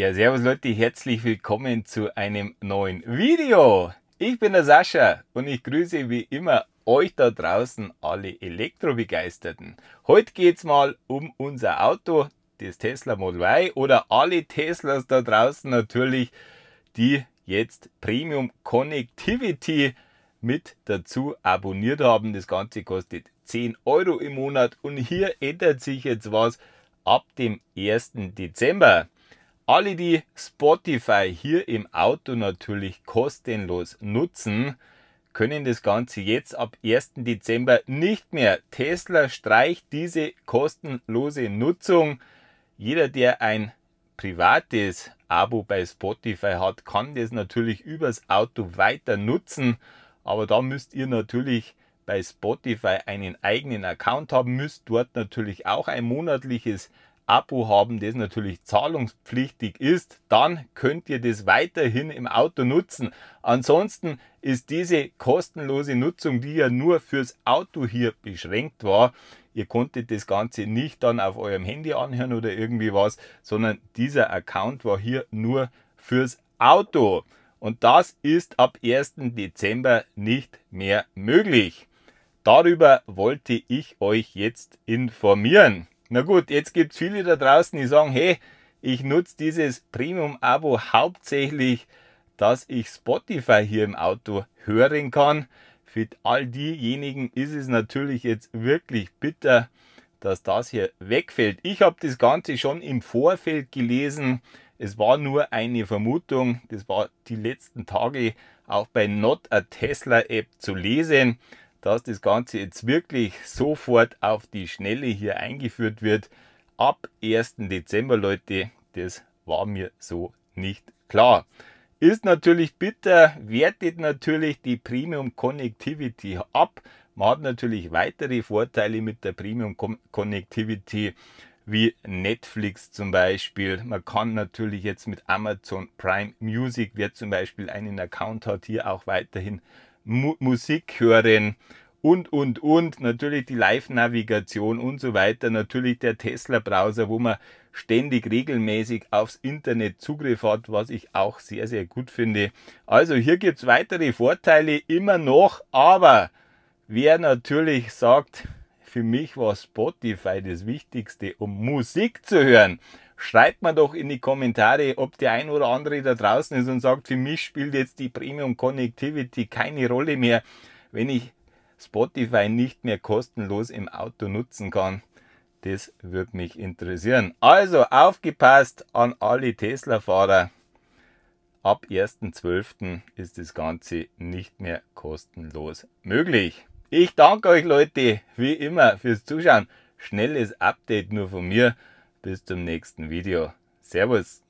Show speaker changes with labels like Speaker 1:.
Speaker 1: Ja, servus Leute, herzlich willkommen zu einem neuen Video. Ich bin der Sascha und ich grüße wie immer euch da draußen alle Elektrobegeisterten. Heute geht es mal um unser Auto, das Tesla Model Y oder alle Teslas da draußen natürlich, die jetzt Premium Connectivity mit dazu abonniert haben. Das Ganze kostet 10 Euro im Monat und hier ändert sich jetzt was ab dem 1. Dezember. Alle, die Spotify hier im Auto natürlich kostenlos nutzen, können das Ganze jetzt ab 1. Dezember nicht mehr. Tesla streicht diese kostenlose Nutzung. Jeder, der ein privates Abo bei Spotify hat, kann das natürlich übers Auto weiter nutzen. Aber da müsst ihr natürlich bei Spotify einen eigenen Account haben, müsst dort natürlich auch ein monatliches Abo haben, das natürlich zahlungspflichtig ist, dann könnt ihr das weiterhin im Auto nutzen. Ansonsten ist diese kostenlose Nutzung, die ja nur fürs Auto hier beschränkt war, ihr konntet das Ganze nicht dann auf eurem Handy anhören oder irgendwie was, sondern dieser Account war hier nur fürs Auto. Und das ist ab 1. Dezember nicht mehr möglich. Darüber wollte ich euch jetzt informieren. Na gut, jetzt gibt es viele da draußen, die sagen, hey, ich nutze dieses Premium-Abo hauptsächlich, dass ich Spotify hier im Auto hören kann. Für all diejenigen ist es natürlich jetzt wirklich bitter, dass das hier wegfällt. Ich habe das Ganze schon im Vorfeld gelesen. Es war nur eine Vermutung. Das war die letzten Tage auch bei Not a Tesla App zu lesen dass das Ganze jetzt wirklich sofort auf die Schnelle hier eingeführt wird. Ab 1. Dezember, Leute, das war mir so nicht klar. Ist natürlich bitter, wertet natürlich die Premium Connectivity ab. Man hat natürlich weitere Vorteile mit der Premium Connectivity, wie Netflix zum Beispiel. Man kann natürlich jetzt mit Amazon Prime Music, wer zum Beispiel einen Account hat, hier auch weiterhin Mu Musik hören und, und, und. Natürlich die Live-Navigation und so weiter. Natürlich der Tesla-Browser, wo man ständig regelmäßig aufs Internet Zugriff hat, was ich auch sehr, sehr gut finde. Also hier gibt's weitere Vorteile immer noch, aber wer natürlich sagt, für mich war Spotify das Wichtigste, um Musik zu hören. Schreibt mir doch in die Kommentare, ob der ein oder andere da draußen ist und sagt, für mich spielt jetzt die Premium Connectivity keine Rolle mehr, wenn ich Spotify nicht mehr kostenlos im Auto nutzen kann. Das würde mich interessieren. Also aufgepasst an alle Tesla-Fahrer. Ab 1.12. ist das Ganze nicht mehr kostenlos möglich. Ich danke euch Leute, wie immer, fürs Zuschauen. Schnelles Update nur von mir. Bis zum nächsten Video. Servus.